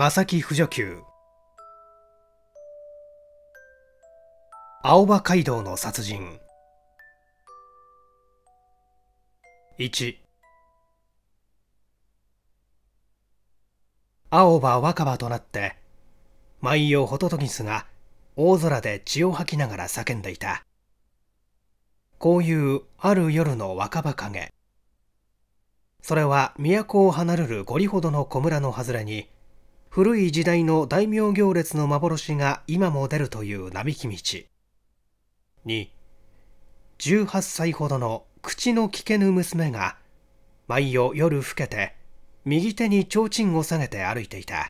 正木不助給青葉街道の殺人1青葉若葉となって舞をホトトギスが大空で血を吐きながら叫んでいたこういうある夜の若葉影それは都を離れる五里ほどの小村の外れに古い時代の大名行列の幻が今も出るという並木道二、18歳ほどの口の利けぬ娘が毎夜夜更けて右手に提灯を下げて歩いていた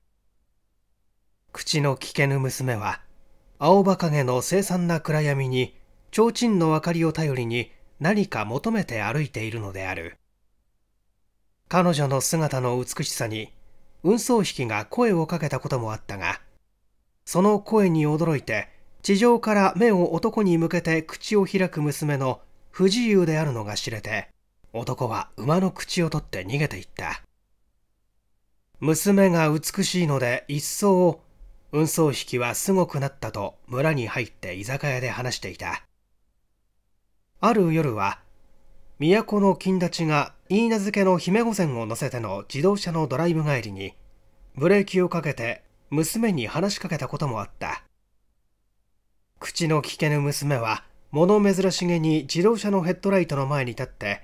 口の利けぬ娘は青葉影の凄惨な暗闇に提灯の明かりを頼りに何か求めて歩いているのである彼女の姿の美しさに運送引が声をかけたこともあったがその声に驚いて地上から目を男に向けて口を開く娘の不自由であるのが知れて男は馬の口を取って逃げていった娘が美しいので一層運送引はすごくなったと村に入って居酒屋で話していたある夜は都の金立ちがいいなずけの姫御前を乗せての自動車のドライブ帰りに、ブレーキをかけて娘に話しかけたこともあった。口の利けぬ娘は、物珍しげに自動車のヘッドライトの前に立って、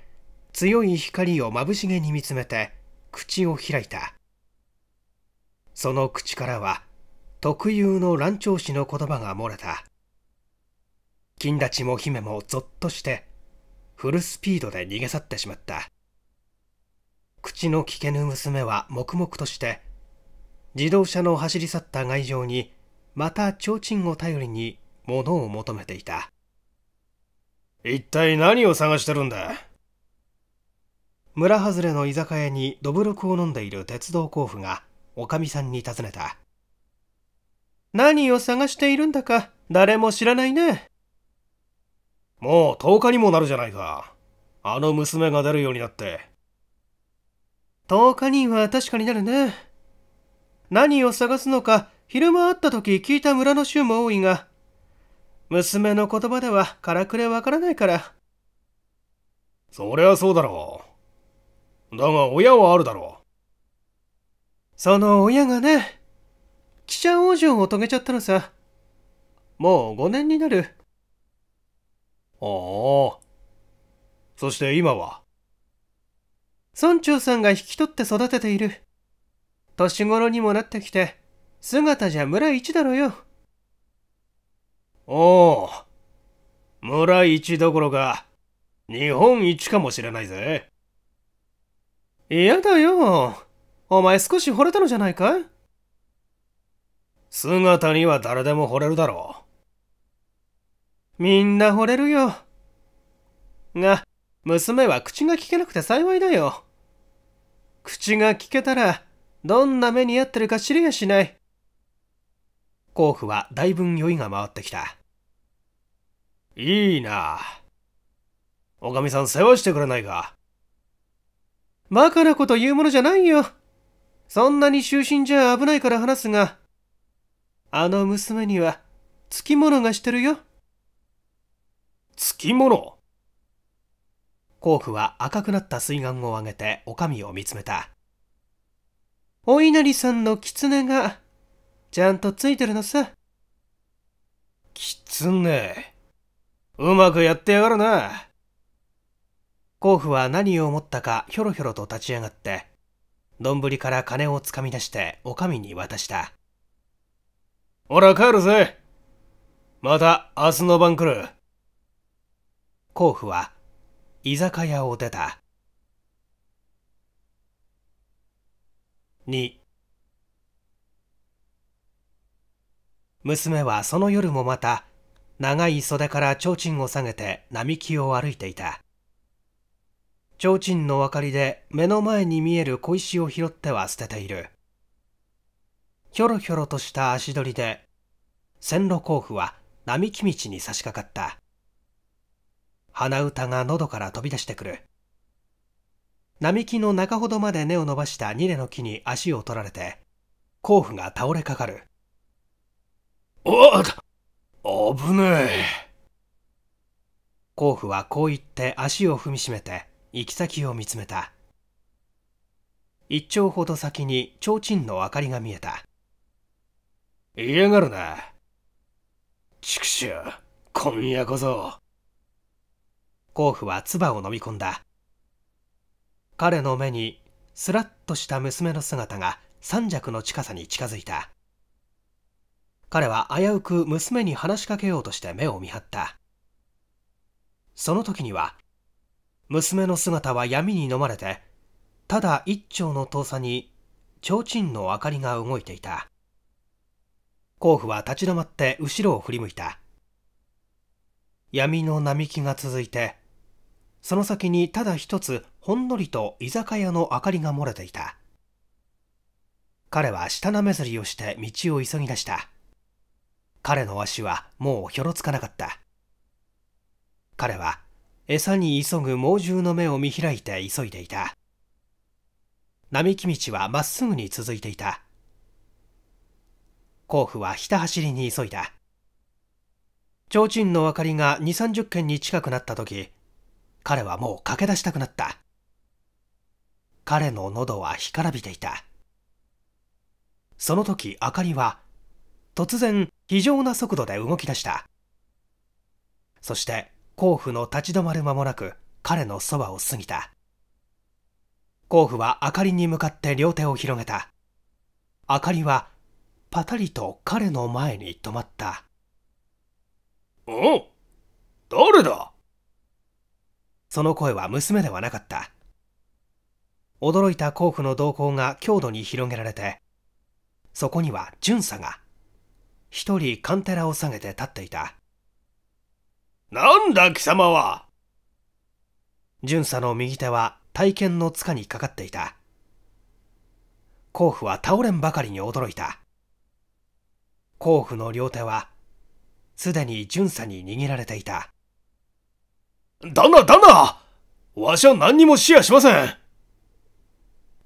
強い光を眩しげに見つめて、口を開いた。その口からは、特有の乱調子の言葉が漏れた。金立ちも姫もぞっとして、フルスピードで逃げ去ってしまった。口の利けぬ娘は黙々として自動車の走り去った外場にまた提灯を頼りに物を求めていた一体何を探してるんだ村外れの居酒屋にどぶろくを飲んでいる鉄道甲府がおかみさんに尋ねた何を探しているんだか誰も知らないねもう10日にもなるじゃないかあの娘が出るようになって10日には確かになるね。何を探すのか、昼間会った時聞いた村の衆も多いが、娘の言葉ではからくれわからないから。そりゃそうだろう。だが親はあるだろう。その親がね、記者往生を遂げちゃったのさ。もう5年になる。ああ。そして今は村長さんが引き取って育てている。年頃にもなってきて、姿じゃ村一だろよ。おお、村一どころか、日本一かもしれないぜ。嫌だよ。お前少し惚れたのじゃないか姿には誰でも惚れるだろう。みんな惚れるよ。が、娘は口が聞けなくて幸いだよ。口が聞けたら、どんな目に遭ってるか知りやしない。甲府はだいぶん酔いが回ってきた。いいなおかみさん世話してくれないか。馬鹿なこと言うものじゃないよ。そんなに就寝じゃ危ないから話すが、あの娘には、つきものがしてるよ。つきもの甲府は赤くなった水眼を上げて女将を見つめた。お稲荷さんの狐が、ちゃんとついてるのさ。狐。うまくやってやがるな。甲府は何を思ったかひょろひょろと立ち上がって、丼から金をつかみ出して女将に渡した。ほら帰るぜ。また明日の晩来る。甲府は居酒屋を出た2娘はその夜もまた長い袖から提灯を下げて並木を歩いていた提灯の明かりで目の前に見える小石を拾っては捨てているひょろひょろとした足取りで線路甲府は並木道に差し掛かった鼻歌が喉から飛び出してくる並木の中ほどまで根を伸ばしたニレの木に足を取られて甲府が倒れかかるああ危ねえ甲府はこう言って足を踏みしめて行き先を見つめた一丁ほど先に提灯の明かりが見えた嫌がるな畜生今夜こそ甲府は唾を飲み込んだ彼の目にすらっとした娘の姿が三尺の近さに近づいた彼は危うく娘に話しかけようとして目を見張ったその時には娘の姿は闇に飲まれてただ一丁の遠さに提灯の明かりが動いていた甲府は立ち止まって後ろを振り向いた闇の並木が続いてその先にただ一つほんのりと居酒屋の明かりが漏れていた彼は下なめずりをして道を急ぎ出した彼の足はもうひょろつかなかった彼は餌に急ぐ猛獣の目を見開いて急いでいた並木道はまっすぐに続いていた甲府はひた走りに急いだ提灯の明かりが2 3 0軒に近くなった時彼はもう駆け出したくなった。彼の喉は干からびていた。その時、明かりは、突然、非常な速度で動き出した。そして、甲府の立ち止まる間もなく、彼のそばを過ぎた。甲府は明かりに向かって両手を広げた。明かりは、パタリと彼の前に止まった。おその声は娘ではなかった。驚いた甲府の動向が強度に広げられて、そこには巡査が、一人カンテラを下げて立っていた。なんだ貴様は巡査の右手は体験の束にかかっていた。甲府は倒れんばかりに驚いた。甲府の両手は、すでに巡査に握られていた。旦那、旦那わしは何にもシェアしません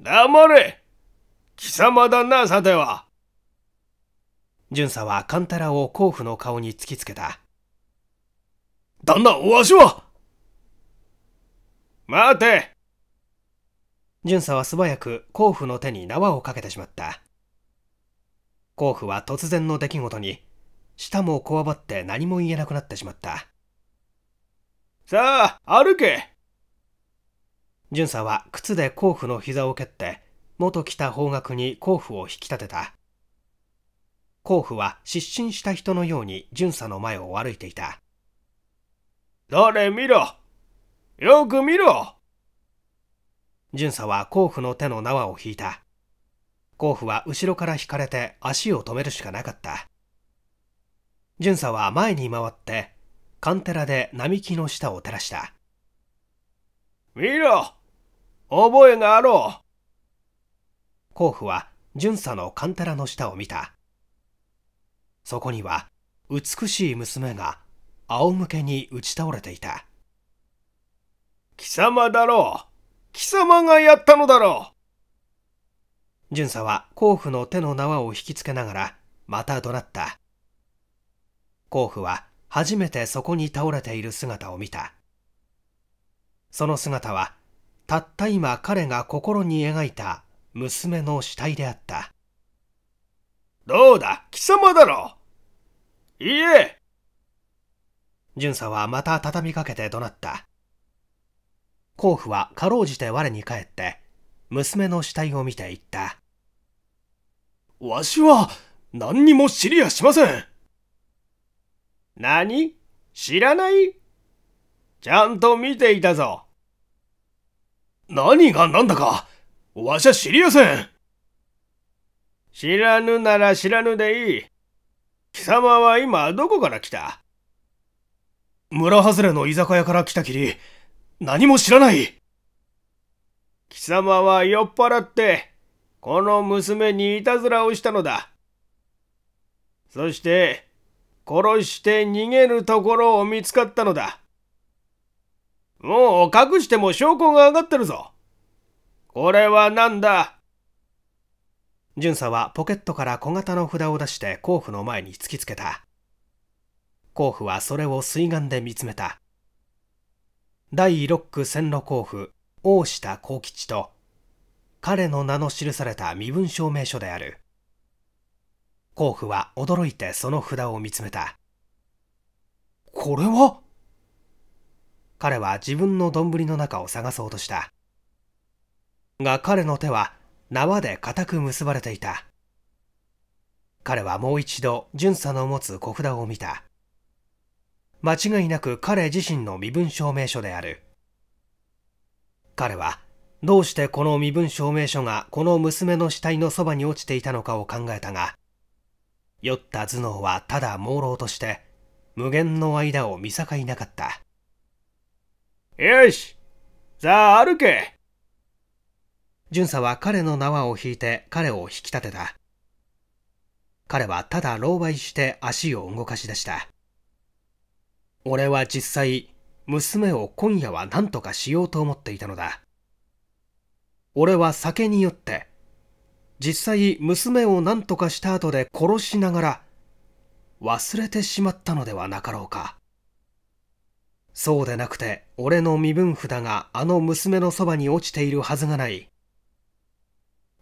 黙れ貴様だな、さては巡査はカンタラを甲府の顔に突きつけた。旦那、わしは待て巡査は素早く甲府の手に縄をかけてしまった。甲府は突然の出来事に、舌もこわばって何も言えなくなってしまった。さあ、歩け巡査は靴で甲府の膝を蹴って、元来た方角に甲府を引き立てた。甲府は失神した人のように巡査の前を歩いていた。誰見ろよく見ろ巡査は甲府の手の縄を引いた。甲府は後ろから引かれて足を止めるしかなかった。巡査は前に回ってカンテラで並木の下を照らした。見ろ覚えがあろう甲府は巡査のカンテラの下を見た。そこには美しい娘が仰向けに打ち倒れていた。貴様だろう貴様がやったのだろう巡査は甲府の手の縄を引きつけながらまた怒鳴った。甲府は初めてそこに倒れている姿を見たその姿はたった今彼が心に描いた娘の死体であったどうだ貴様だろいいえ巡査はまた畳みかけて怒鳴った甲府はかろうじて我に返って娘の死体を見て言ったわしは何にも知りやしません何知らないちゃんと見ていたぞ。何が何だか、わしゃ知りやせん。知らぬなら知らぬでいい。貴様は今どこから来た村外れの居酒屋から来たきり、何も知らない。貴様は酔っ払って、この娘にいたずらをしたのだ。そして、殺して逃げるところを見つかったのだ。もう隠しても証拠が上がってるぞ。これは何だ巡査はポケットから小型の札を出して甲府の前に突きつけた。甲府はそれを水眼で見つめた。第6区線路甲府、大下幸吉と、彼の名の記された身分証明書である。甲府は驚いてその札を見つめた。これは彼は自分の丼の中を探そうとした。が彼の手は縄で固く結ばれていた。彼はもう一度巡査の持つ小札を見た。間違いなく彼自身の身分証明書である。彼はどうしてこの身分証明書がこの娘の死体のそばに落ちていたのかを考えたが、酔った頭脳はただ朦朧として無限の間を見境なかったよしザあ歩け巡査は彼の縄を引いて彼を引き立てた彼はただ狼狽して足を動かし出した俺は実際娘を今夜は何とかしようと思っていたのだ俺は酒に酔って実際娘を何とかした後で殺しながら忘れてしまったのではなかろうかそうでなくて俺の身分札があの娘のそばに落ちているはずがない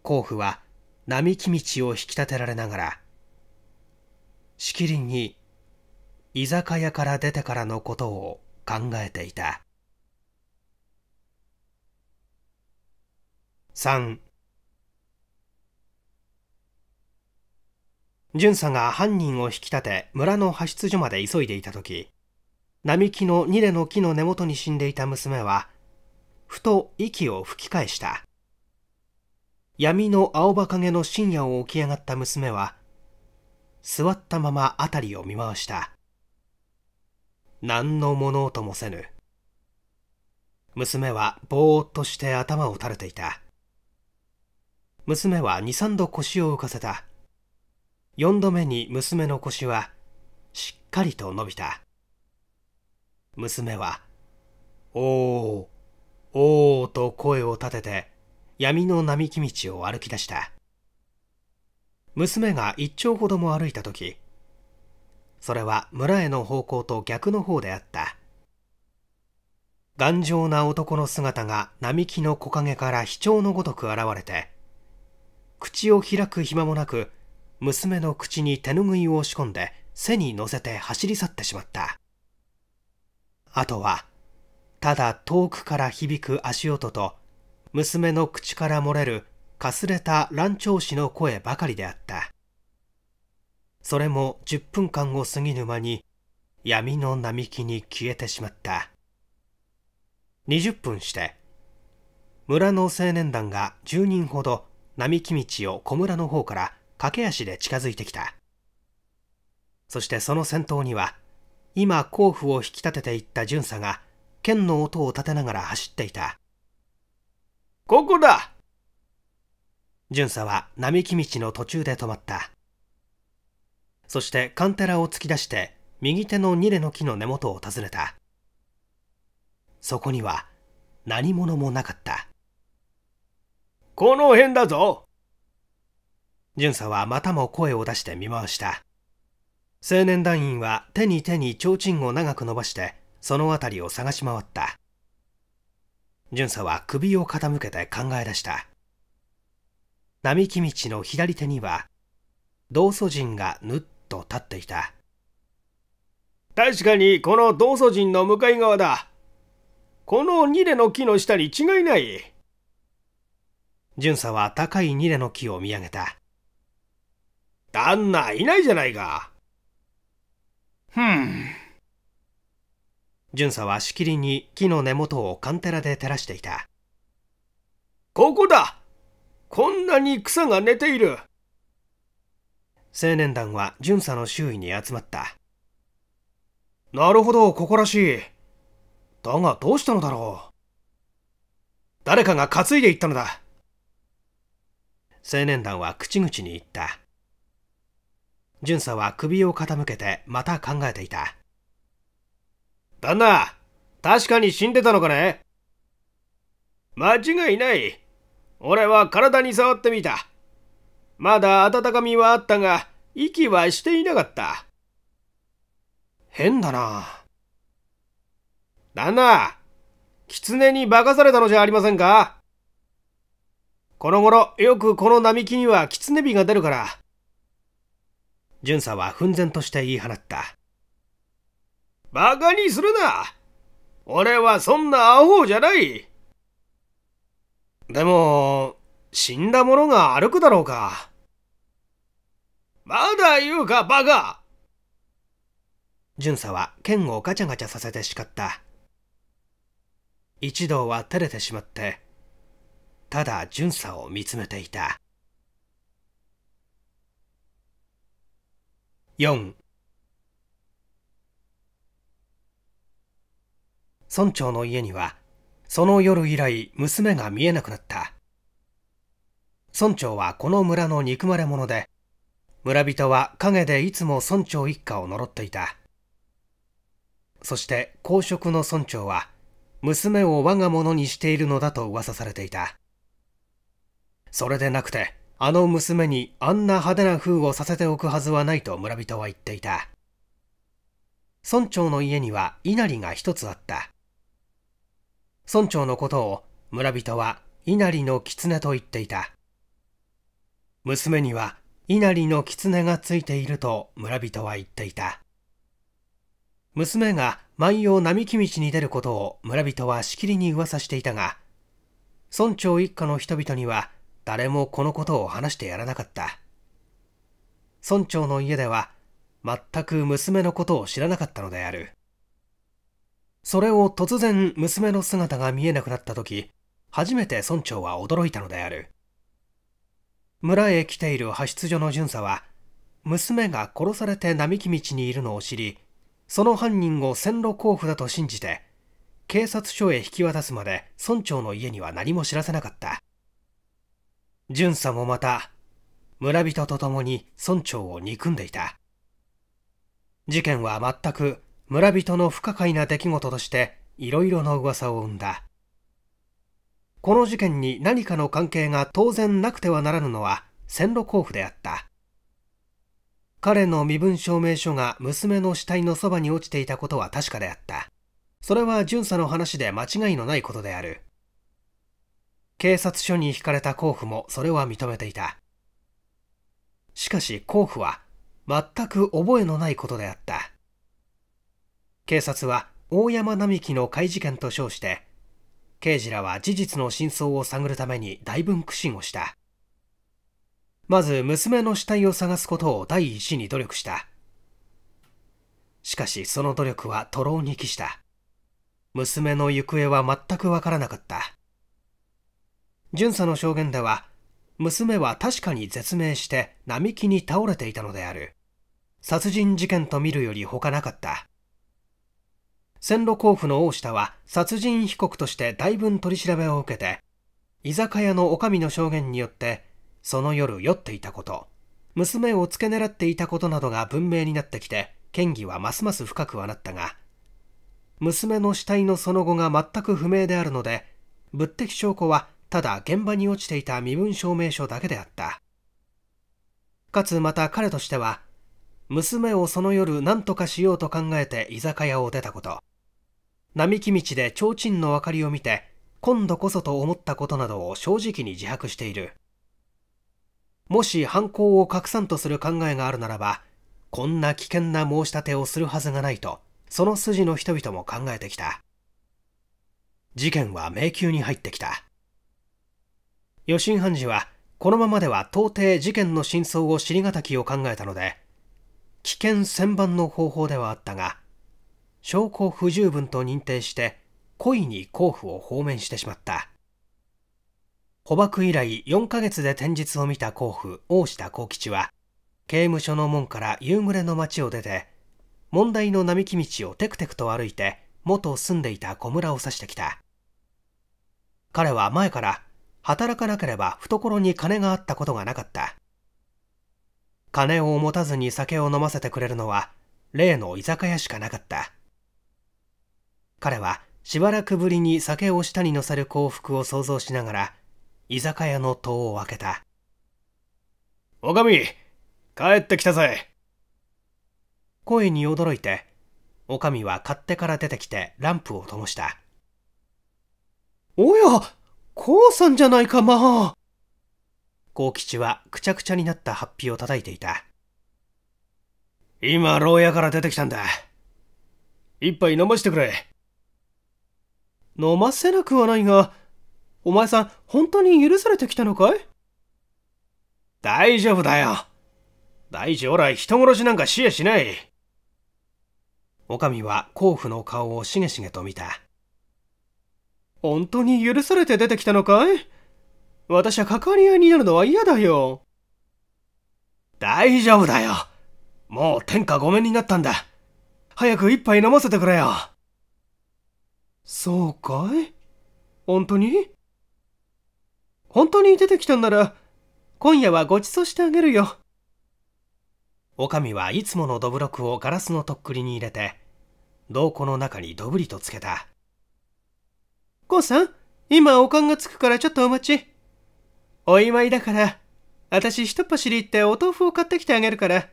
甲府は並木道を引き立てられながらしきりに居酒屋から出てからのことを考えていた3巡査が犯人を引き立て村の派出所まで急いでいた時並木の二レの木の根元に死んでいた娘はふと息を吹き返した闇の青葉影の深夜を起き上がった娘は座ったまま辺りを見回した何の物音もせぬ娘はぼーっとして頭を垂れていた娘は二三度腰を浮かせた4度目に娘の腰はしっかりと伸びた娘は「おーおー」と声を立てて闇の並木道を歩き出した娘が一丁ほども歩いた時それは村への方向と逆の方であった頑丈な男の姿が並木の木陰から卑怯のごとく現れて口を開く暇もなく娘の口に手ぬぐいを押し込んで背に乗せて走り去ってしまったあとはただ遠くから響く足音と娘の口から漏れるかすれた乱調子の声ばかりであったそれも10分間を過ぎぬ間に闇の並木に消えてしまった20分して村の青年団が10人ほど並木道を小村の方から駆け足で近づいてきたそしてその先頭には今甲府を引き立てていった巡査が剣の音を立てながら走っていたここだ巡査は並木道の途中で止まったそしてカンテラを突き出して右手のニレの木の根元を訪ねたそこには何者もなかったこの辺だぞ巡査はまたも声を出して見回した。青年団員は手に手に提灯を長く伸ばして、その辺りを探し回った。巡査は首を傾けて考え出した。並木道の左手には、道祖人がぬっと立っていた。確かにこの道祖人の向かい側だ。このニレの木の下に違いない。巡査は高いニレの木を見上げた。旦那いないじゃないか。ふん。巡査はしきりに木の根元をカンテラで照らしていた。ここだこんなに草が寝ている青年団は巡査の周囲に集まった。なるほど、ここらしい。だがどうしたのだろう誰かが担いでいったのだ。青年団は口々に言った。巡査は首を傾けてまた考えていた。旦那、確かに死んでたのかね間違いない。俺は体に触ってみた。まだ温かみはあったが、息はしていなかった。変だな。旦那、狐に化かされたのじゃありませんかこの頃よくこの並木には狐火が出るから、巡査は奮然として言い放った。馬鹿にするな俺はそんなアホじゃないでも、死んだ者が歩くだろうか。まだ言うか、バカ巡査は剣をガチャガチャさせて叱った。一同は照れてしまって、ただ巡査を見つめていた。4村長の家にはその夜以来娘が見えなくなった村長はこの村の憎まれ者で村人は陰でいつも村長一家を呪っていたそして公職の村長は娘を我が物にしているのだと噂されていたそれでなくてあの娘にあんな派手な風をさせておくはずはないと村人は言っていた。村長の家には稲荷が一つあった。村長のことを村人は稲荷の狐と言っていた。娘には稲荷の狐がついていると村人は言っていた。娘が万葉並木道に出ることを村人はしきりに噂していたが、村長一家の人々には誰もこのことを話してやらなかった村長の家では全く娘のことを知らなかったのであるそれを突然娘の姿が見えなくなった時初めて村長は驚いたのである村へ来ている派出所の巡査は娘が殺されて並木道にいるのを知りその犯人を線路交付だと信じて警察署へ引き渡すまで村長の家には何も知らせなかった巡査もまた、村人と共に村長を憎んでいた。事件は全く村人の不可解な出来事として色々な噂を生んだ。この事件に何かの関係が当然なくてはならぬのは線路交付であった。彼の身分証明書が娘の死体のそばに落ちていたことは確かであった。それは巡査の話で間違いのないことである。警察署に引かれた甲府もそれは認めていた。しかし甲府は全く覚えのないことであった。警察は大山並木の怪事件と称して、刑事らは事実の真相を探るために大分苦心をした。まず娘の死体を探すことを第一に努力した。しかしその努力は徒労に帰した。娘の行方は全くわからなかった。巡査の証言では娘は確かに絶命して並木に倒れていたのである殺人事件と見るより他なかった線路甲府の大下は殺人被告として大分取り調べを受けて居酒屋の女将の証言によってその夜酔っていたこと娘を付け狙っていたことなどが文明になってきて嫌疑はますます深くはなったが娘の死体のその後が全く不明であるので物的証拠はただ現場に落ちていた身分証明書だけであったかつまた彼としては娘をその夜何とかしようと考えて居酒屋を出たこと並木道で提灯の明かりを見て今度こそと思ったことなどを正直に自白しているもし犯行を隠さんとする考えがあるならばこんな危険な申し立てをするはずがないとその筋の人々も考えてきた事件は迷宮に入ってきた余震判事はこのままでは到底事件の真相を知りがたきを考えたので危険千番の方法ではあったが証拠不十分と認定して故意に甲府を放免してしまった捕獲以来4ヶ月で天日を見た甲府大下幸吉は刑務所の門から夕暮れの街を出て問題の並木道をテクテクと歩いて元住んでいた小村を指してきた彼は前から働かなければ懐に金があったことがなかった金を持たずに酒を飲ませてくれるのは例の居酒屋しかなかった彼はしばらくぶりに酒を舌に乗せる幸福を想像しながら居酒屋の戸を開けたおかみ帰ってきたぜ声に驚いておかみは勝手から出てきてランプを灯したおやコさんじゃないかまあ。幸吉はくちゃくちゃになったハッピーを叩いていた。今、牢屋から出てきたんだ。一杯飲ませてくれ。飲ませなくはないが、お前さん、本当に許されてきたのかい大丈夫だよ。大丈夫、俺は人殺しなんかしやしない。女将は甲府の顔をしげしげと見た。本当に許されて出てきたのかい私は関わり合いになるのは嫌だよ。大丈夫だよ。もう天下ごめんになったんだ。早く一杯飲ませてくれよ。そうかい本当に本当に出てきたんなら、今夜はご馳走してあげるよ。おかみはいつものどぶろくをガラスのとっくりに入れて、銅庫の中にどぶりとつけたこうさん、今おかんがつくからちょっとお待ち。お祝いだから、私ひとっ走り行ってお豆腐を買ってきてあげるから。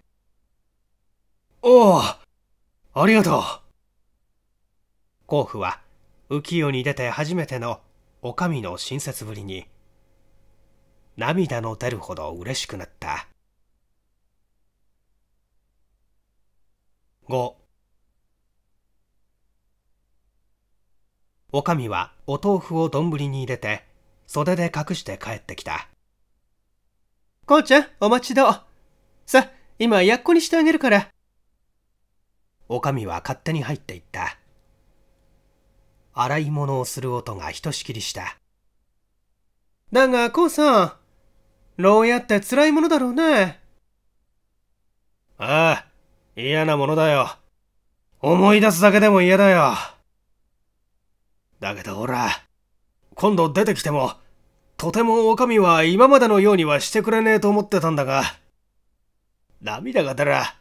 おお、ありがとう。甲府は浮世に出て初めてのおみの親切ぶりに、涙の出るほど嬉しくなった。5おかみはお豆腐を丼に入れて、袖で隠して帰ってきた。こうちゃん、お待ちどう。さ、今、やっこにしてあげるから。おかみは勝手に入っていった。洗い物をする音がひとしきりした。だが、こうさん、牢屋って辛いものだろうね。ああ、嫌なものだよ。思い出すだけでも嫌だよ。だけどほら、今度出てきても、とてもお将は今までのようにはしてくれねえと思ってたんだが、涙が出ら。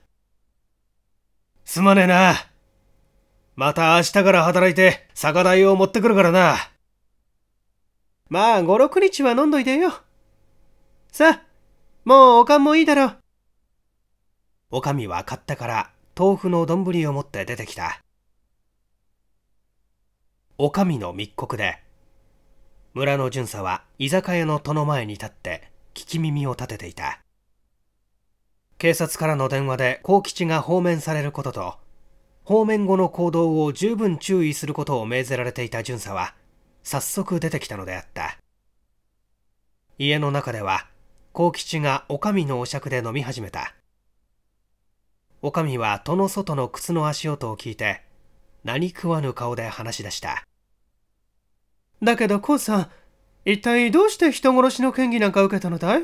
すまねえな。また明日から働いて酒代を持ってくるからな。まあ、五六日は飲んどいでよ。さあ、もうおかんもいいだろう。おかみは買ったから豆腐の丼を持って出てきた。お上の密告で村の巡査は居酒屋の戸の前に立って聞き耳を立てていた警察からの電話で幸吉が放免されることと放免後の行動を十分注意することを命ぜられていた巡査は早速出てきたのであった家の中では幸吉がお上のお酌で飲み始めたお上は戸の外の靴の足音を聞いて何食わぬ顔で話し出した。だけど、コウさん、一体どうして人殺しの権疑なんか受けたのだい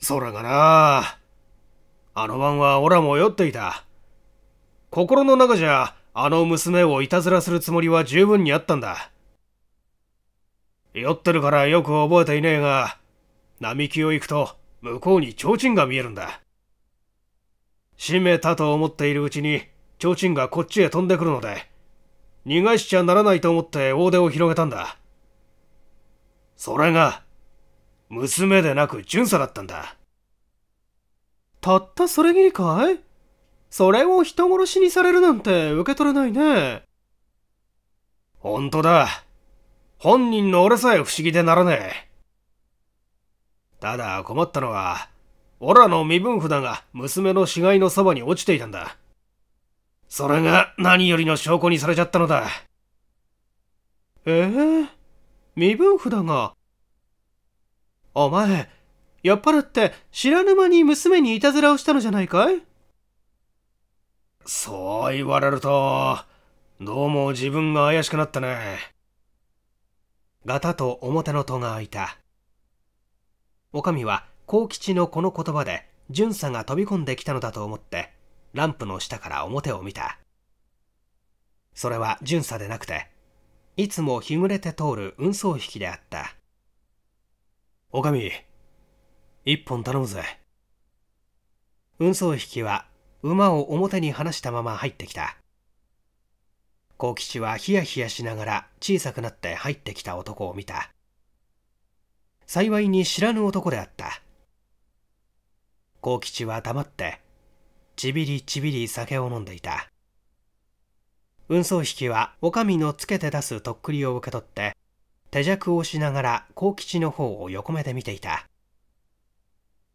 そらがなあの晩はオラも酔っていた。心の中じゃ、あの娘をいたずらするつもりは十分にあったんだ。酔ってるからよく覚えていねえが、並木を行くと向こうに提灯が見えるんだ。閉めたと思っているうちに提灯がこっちへ飛んでくるので、逃がしちゃならないと思って大手を広げたんだ。それが、娘でなく巡査だったんだ。たったそれぎりかいそれを人殺しにされるなんて受け取れないね。ほんとだ。本人の俺さえ不思議でならねえ。ただ困ったのは、オラの身分札が娘の死骸のそばに落ちていたんだ。それが何よりの証拠にされちゃったのだ。ええー、身分札が。お前、酔っ払って知らぬ間に娘にいたずらをしたのじゃないかいそう言われると、どうも自分が怪しくなったね。ガタと表の戸が開いた。おかみは幸吉のこの言葉で巡査が飛び込んできたのだと思ってランプの下から表を見た。それは巡査でなくて、いつも日暮れて通る運送引きであった。おかみ、一本頼むぜ。運送引きは馬を表に離したまま入ってきた。幸吉はヒヤヒヤしながら小さくなって入ってきた男を見た。幸いに知らぬ男であった。幸吉は黙ってちびりちびり酒を飲んでいた運送引は女将のつけて出すとっくりを受け取って手酌をしながら幸吉の方を横目で見ていた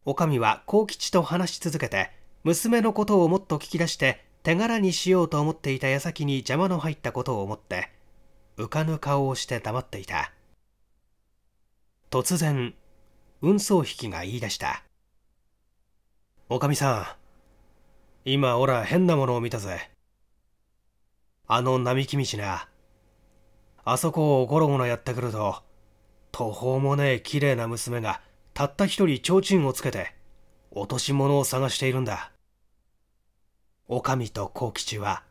女将は幸吉と話し続けて娘のことをもっと聞き出して手柄にしようと思っていた矢先に邪魔の入ったことを思って浮かぬ顔をして黙っていた突然運送引きが言い出した「おかみさん今おら変なものを見たぜあの並木道なあそこをゴロゴロやってくると途方もねえ綺麗な娘がたった一人提灯をつけて落とし物を探しているんだおかみと幸吉は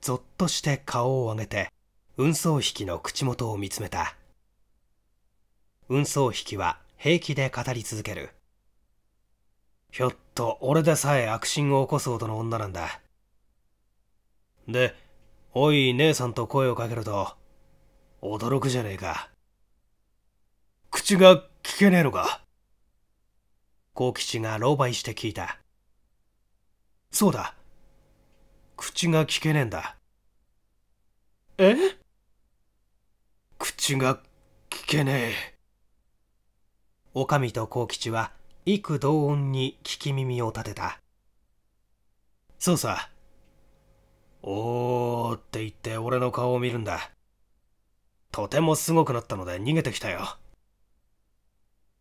ぞっとして顔を上げて運送引きの口元を見つめた運送引きは平気で語り続けるひょっと俺でさえ悪心を起こすほどの女なんだ。で、おい姉さんと声をかけると、驚くじゃねえか。口が聞けねえのか幸吉が狼狽して聞いた。そうだ。口が聞けねえんだ。え口が聞けねえ。おかみと幸吉は幾同音に聞き耳を立てたそうさおーって言って俺の顔を見るんだとてもすごくなったので逃げてきたよ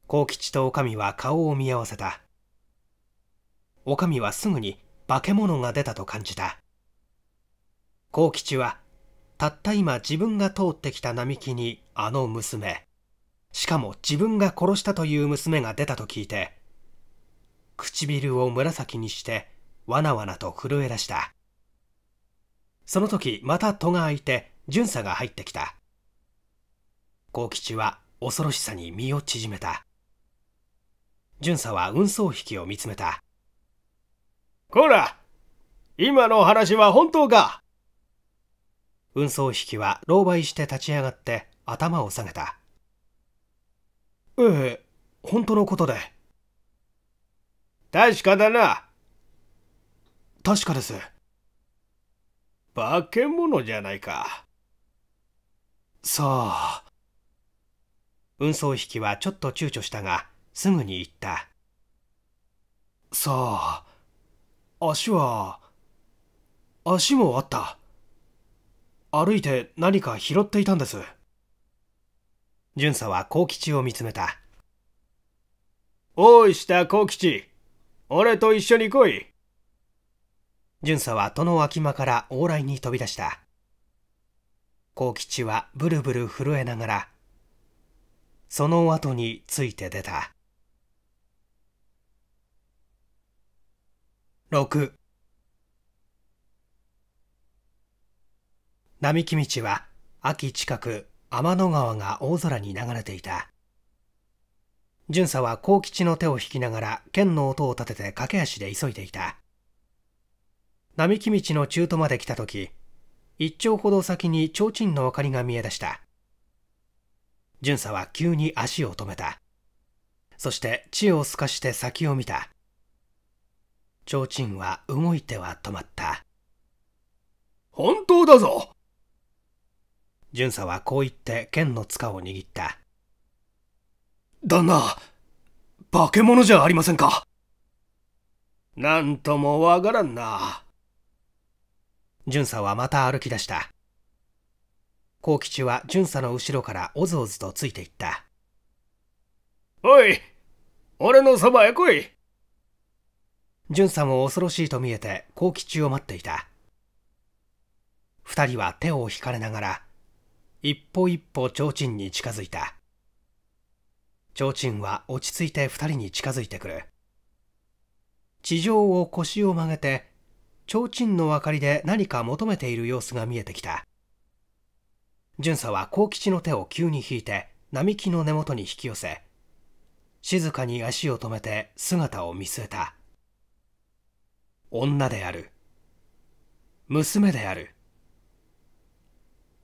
幸吉と女将は顔を見合わせた女将はすぐに化け物が出たと感じた幸吉はたった今自分が通ってきた並木にあの娘しかも自分が殺したという娘が出たと聞いて、唇を紫にして、わなわなと震え出した。その時、また戸が開いて、巡査が入ってきた。幸吉は恐ろしさに身を縮めた。巡査は運送引きを見つめた。こら今の話は本当か運送引きは狼狽して立ち上がって頭を下げた。ええ、本当のことで。確かだな。確かです。化け物じゃないか。さあ。運送引きはちょっと躊躇したが、すぐに言った。さあ、足は、足もあった。歩いて何か拾っていたんです。巡査は幸吉を見つめた。おいした幸吉、俺と一緒に来い。巡査は戸の脇間から往来に飛び出した。幸吉はブルブル震えながら、その後について出た。六。並木道は秋近く天の川が大空に流れていた巡査は幸吉の手を引きながら剣の音を立てて駆け足で急いでいた並木道の中途まで来た時一丁ほど先に提灯の明かりが見え出した巡査は急に足を止めたそして地を透かして先を見た提灯は動いては止まった本当だぞ巡査はこう言って剣の塚を握った。旦那、化け物じゃありませんか。なんともわからんな。巡査はまた歩き出した。幸吉は巡査の後ろからおずおずとついていった。おい、俺のそばへ来い。巡査も恐ろしいと見えて幸吉を待っていた。二人は手を引かれながら一歩一歩提灯に近づいた提灯は落ち着いて二人に近づいてくる地上を腰を曲げて提灯の明かりで何か求めている様子が見えてきた巡査は幸吉の手を急に引いて並木の根元に引き寄せ静かに足を止めて姿を見据えた女である娘である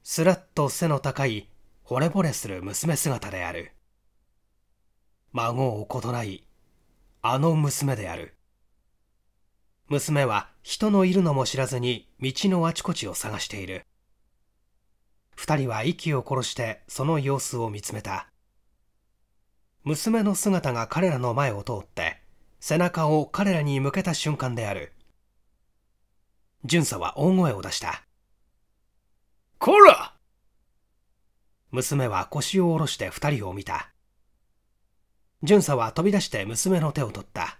すらっと背の高い、惚れ惚れする娘姿である。孫を異ない、あの娘である。娘は人のいるのも知らずに道のあちこちを探している。二人は息を殺してその様子を見つめた。娘の姿が彼らの前を通って、背中を彼らに向けた瞬間である。巡査は大声を出した。こら娘は腰を下ろして二人を見た。巡査は飛び出して娘の手を取った。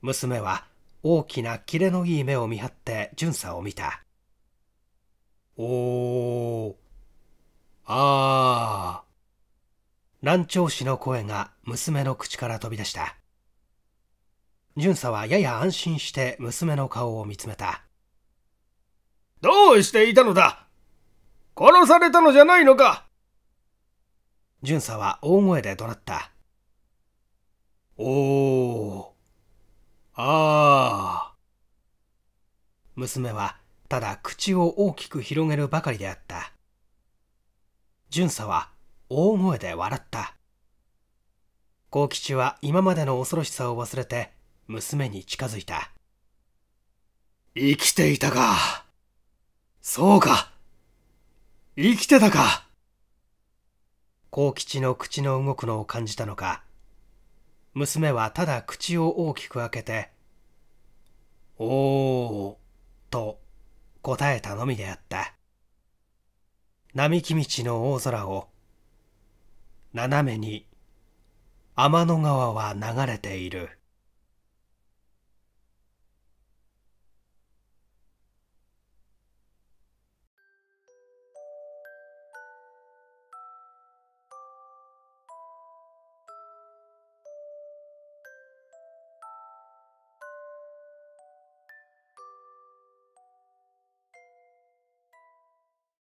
娘は大きなキレのいい目を見張って巡査を見た。おー、あー。蘭長子の声が娘の口から飛び出した。巡査はやや安心して娘の顔を見つめた。どうしていたのだ殺されたのじゃないのか巡査は大声で怒鳴った。おー。ああ。娘はただ口を大きく広げるばかりであった。巡査は大声で笑った。幸吉は今までの恐ろしさを忘れて娘に近づいた。生きていたか。そうか。生きてたか。幸吉の口の動くのを感じたのか、娘はただ口を大きく開けて、おー、と答えたのみであった。並木道の大空を、斜めに天の川は流れている。